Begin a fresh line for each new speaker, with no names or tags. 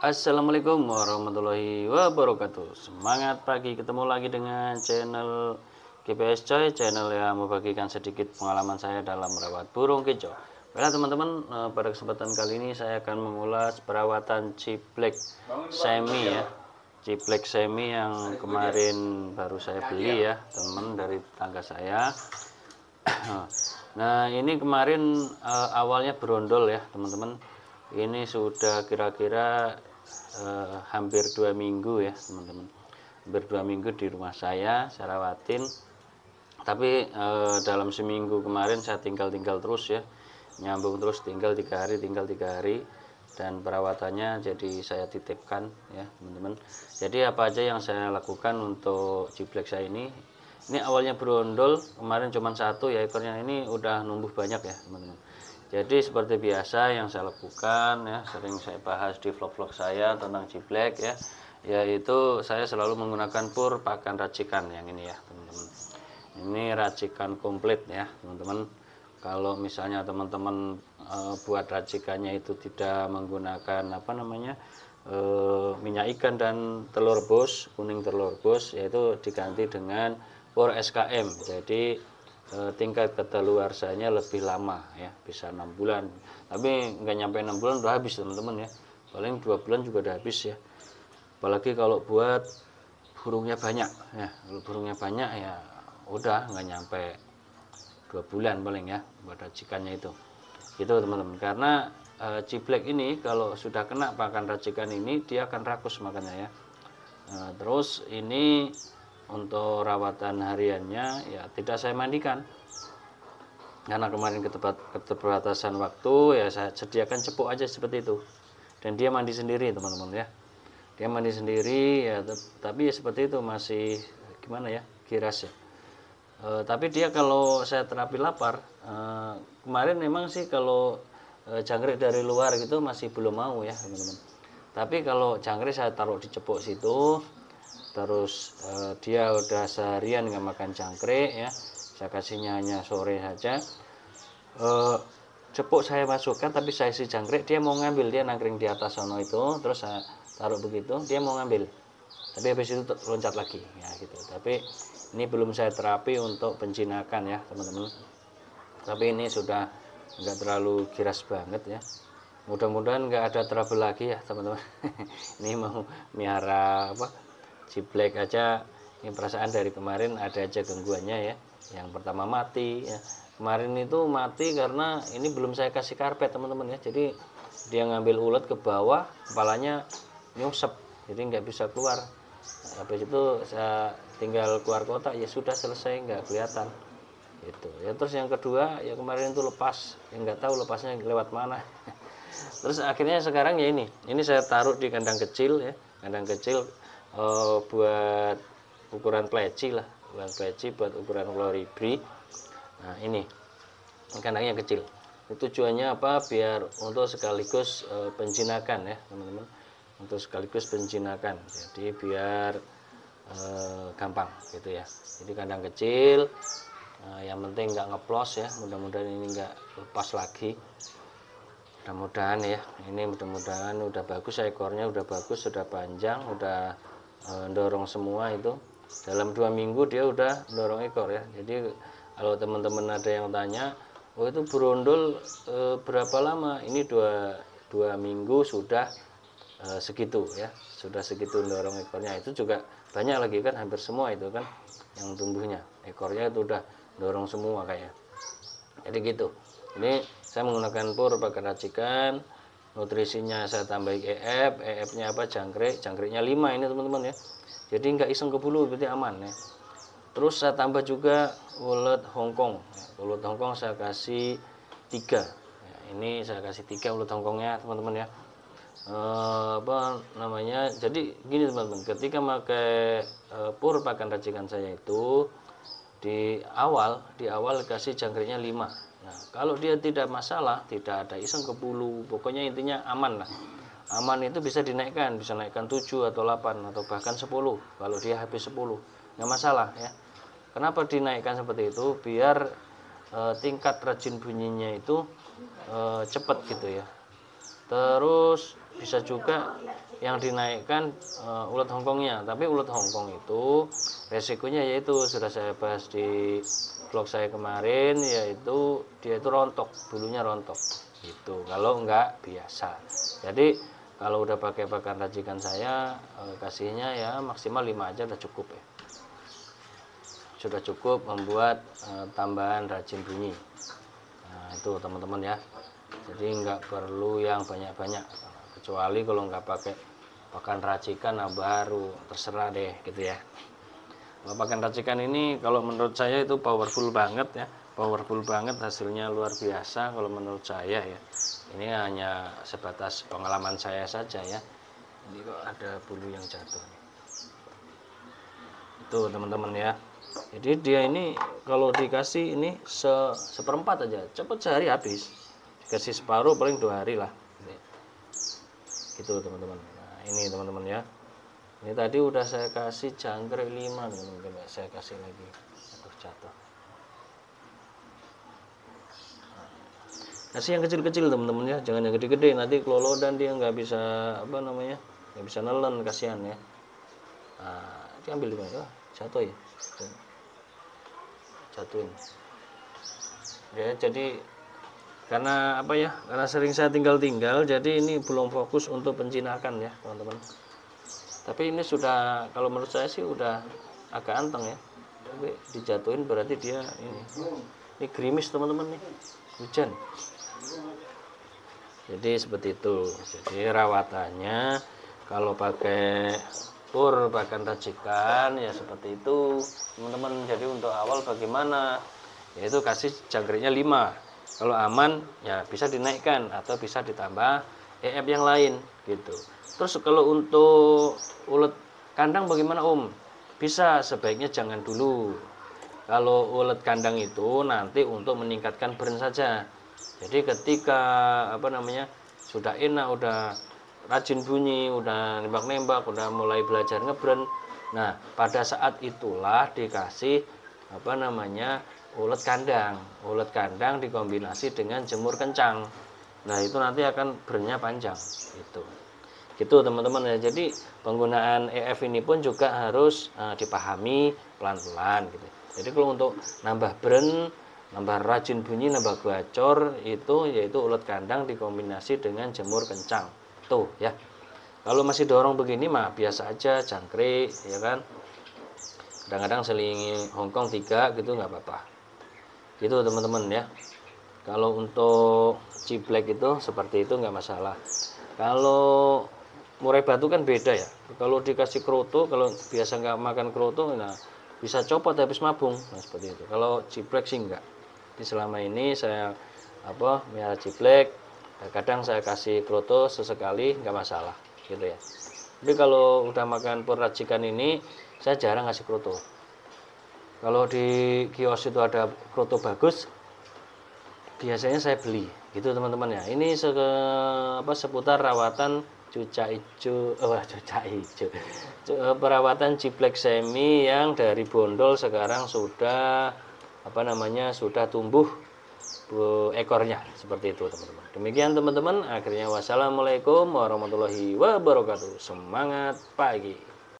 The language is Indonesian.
Assalamualaikum warahmatullahi wabarakatuh Semangat pagi ketemu lagi dengan channel GPS Coy Channel yang membagikan sedikit pengalaman saya dalam merawat burung kecoa Baiklah teman-teman eh, pada kesempatan kali ini saya akan mengulas perawatan ciplek semi ya Ciplek semi yang kemarin baru saya beli ya teman dari tetangga saya Nah ini kemarin eh, awalnya berondol ya teman-teman ini sudah kira-kira eh, hampir dua minggu ya teman-teman hampir dua minggu di rumah saya saya rawatin. tapi eh, dalam seminggu kemarin saya tinggal-tinggal terus ya nyambung terus tinggal tiga hari tinggal tiga hari dan perawatannya jadi saya titipkan ya teman-teman jadi apa aja yang saya lakukan untuk ciplek saya ini ini awalnya berondol kemarin cuma satu ya ekornya ini udah numbuh banyak ya teman-teman jadi seperti biasa yang saya lakukan ya sering saya bahas di vlog-vlog saya tentang ciblek ya yaitu saya selalu menggunakan pur pakan racikan yang ini ya teman-teman. Ini racikan komplit ya teman-teman. Kalau misalnya teman-teman e, buat racikannya itu tidak menggunakan apa namanya e, minyak ikan dan telur bus, kuning telur bus, yaitu diganti dengan pur SKM. Jadi e, tingkat kedaluarsanya lebih lama ya bisa enam bulan tapi nggak nyampe enam bulan udah habis teman-teman ya paling dua bulan juga udah habis ya apalagi kalau buat burungnya banyak ya kalau burungnya banyak ya udah nggak nyampe dua bulan paling ya buat racikannya itu itu teman-teman karena e, eh, ciblek ini kalau sudah kena pakan racikan ini dia akan rakus makanya ya e, terus ini untuk rawatan hariannya ya tidak saya mandikan karena kemarin keterbatasan waktu ya saya sediakan cepuk aja seperti itu dan dia mandi sendiri teman-teman ya dia mandi sendiri ya tapi ya seperti itu masih gimana ya kiras ya e, tapi dia kalau saya terapi lapar e, kemarin memang sih kalau e, jangkrik dari luar gitu masih belum mau ya teman-teman tapi kalau jangkrik saya taruh di cepuk situ terus eh, dia udah seharian nggak makan jangkrik ya saya kasihnya hanya sore saja eh, cepuk saya masukkan tapi saya isi jangkrik dia mau ngambil dia nangkring di atas sono itu terus saya taruh begitu dia mau ngambil tapi habis itu loncat lagi ya gitu tapi ini belum saya terapi untuk penjinakan ya teman-teman tapi ini sudah nggak terlalu giras banget ya mudah-mudahan nggak ada trouble lagi ya teman-teman ini mau miara apa Ciblek aja ini perasaan dari kemarin ada aja gangguannya ya yang pertama mati ya. kemarin itu mati karena ini belum saya kasih karpet teman-teman ya jadi dia ngambil ulat ke bawah kepalanya nyungsep jadi nggak bisa keluar habis itu saya tinggal keluar kota ya sudah selesai nggak kelihatan itu ya terus yang kedua ya kemarin itu lepas yang nggak tahu lepasnya lewat mana terus akhirnya sekarang ya ini ini saya taruh di kandang kecil ya kandang kecil uh, buat ukuran pleci lah ukuran pleci buat ukuran kloribri, nah ini kandangnya kecil itu tujuannya apa biar untuk sekaligus e, penjinakan ya teman-teman untuk sekaligus penjinakan jadi biar e, gampang gitu ya jadi kandang kecil e, yang penting nggak ngeplos ya mudah-mudahan ini nggak lepas lagi mudah-mudahan ya ini mudah-mudahan udah bagus ekornya udah bagus sudah panjang udah Eh, dorong semua itu dalam dua minggu dia udah dorong ekor ya jadi kalau teman-teman ada yang tanya oh itu berondol e, berapa lama ini dua dua minggu sudah e, segitu ya sudah segitu dorong ekornya itu juga banyak lagi kan hampir semua itu kan yang tumbuhnya ekornya itu udah dorong semua kayak jadi gitu ini saya menggunakan pur pakai racikan nutrisinya saya tambahi EF EF-nya apa jangkrik jangkriknya 5 ini teman-teman ya jadi nggak iseng ke bulu, berarti aman ya terus saya tambah juga ulat Hongkong ulet Hongkong saya kasih 3 ya, ini saya kasih 3 ulet Hongkongnya teman-teman ya e, apa namanya jadi gini teman-teman ketika pakai e, pur pakan racikan saya itu di awal di awal kasih jangkriknya 5 Nah, kalau dia tidak masalah, tidak ada iseng ke bulu, pokoknya intinya aman lah. Aman itu bisa dinaikkan, bisa naikkan 7 atau 8 atau bahkan 10 kalau dia HP 10. Nggak masalah ya. Kenapa dinaikkan seperti itu? Biar e, tingkat rajin bunyinya itu e, cepat gitu ya terus bisa juga yang dinaikkan uh, ulat hongkongnya tapi ulat hongkong itu resikonya yaitu sudah saya bahas di vlog saya kemarin yaitu dia itu rontok bulunya rontok itu kalau enggak biasa jadi kalau udah pakai pakan racikan saya eh, kasihnya ya maksimal 5 aja udah cukup ya sudah cukup membuat eh, tambahan rajin bunyi nah itu teman-teman ya jadi nggak perlu yang banyak-banyak kecuali kalau nggak pakai pakan racikan nah baru terserah deh gitu ya kalau pakan racikan ini kalau menurut saya itu powerful banget ya powerful banget hasilnya luar biasa kalau menurut saya ya ini hanya sebatas pengalaman saya saja ya ini kok ada bulu yang jatuh itu teman-teman ya jadi dia ini kalau dikasih ini se seperempat aja cepat sehari habis kasih separuh paling dua hari lah gitu teman-teman nah, ini teman-teman ya ini tadi udah saya kasih jangkrik lima, nih teman-teman saya kasih lagi aduh jatuh kasih yang kecil-kecil teman-teman ya jangan yang gede-gede nanti dan dia nggak bisa apa namanya nggak bisa nelen kasihan ya nah, diambil dulu ya oh, jatuh ya jatuhin ya jadi karena apa ya karena sering saya tinggal-tinggal jadi ini belum fokus untuk pencinakan ya teman-teman tapi ini sudah kalau menurut saya sih udah agak anteng ya tapi dijatuhin berarti dia ini ini gerimis teman-teman nih hujan jadi seperti itu jadi rawatannya kalau pakai pur bahkan racikan ya seperti itu teman-teman jadi untuk awal bagaimana yaitu kasih jangkriknya 5 kalau aman ya bisa dinaikkan atau bisa ditambah EF yang lain gitu terus kalau untuk ulet kandang bagaimana om bisa sebaiknya jangan dulu kalau ulet kandang itu nanti untuk meningkatkan burn saja jadi ketika apa namanya sudah enak udah rajin bunyi udah nembak-nembak udah mulai belajar ngebrand nah pada saat itulah dikasih apa namanya ulet kandang ulet kandang dikombinasi dengan jemur kencang nah itu nanti akan bernya panjang itu gitu teman-teman ya jadi penggunaan EF ini pun juga harus uh, dipahami pelan-pelan gitu jadi kalau untuk nambah bern, nambah rajin bunyi nambah gacor itu yaitu ulet kandang dikombinasi dengan jemur kencang tuh ya kalau masih dorong begini mah biasa aja jangkrik ya kan kadang-kadang selingi Hongkong tiga gitu nggak apa-apa gitu teman-teman ya kalau untuk ciplek itu seperti itu nggak masalah kalau murai batu kan beda ya kalau dikasih kroto kalau biasa nggak makan kroto nah bisa copot habis mabung nah seperti itu kalau ciplek sih enggak jadi selama ini saya apa merah ciplek ya, kadang saya kasih kroto sesekali nggak masalah gitu ya tapi kalau udah makan peracikan ini saya jarang ngasih kroto kalau di kios itu ada kroto bagus biasanya saya beli gitu teman-teman ya ini se apa seputar rawatan cuca hijau oh cuca hijau eh, perawatan ciplek semi yang dari bondol sekarang sudah apa namanya sudah tumbuh ekornya seperti itu teman-teman demikian teman-teman akhirnya wassalamualaikum warahmatullahi wabarakatuh semangat pagi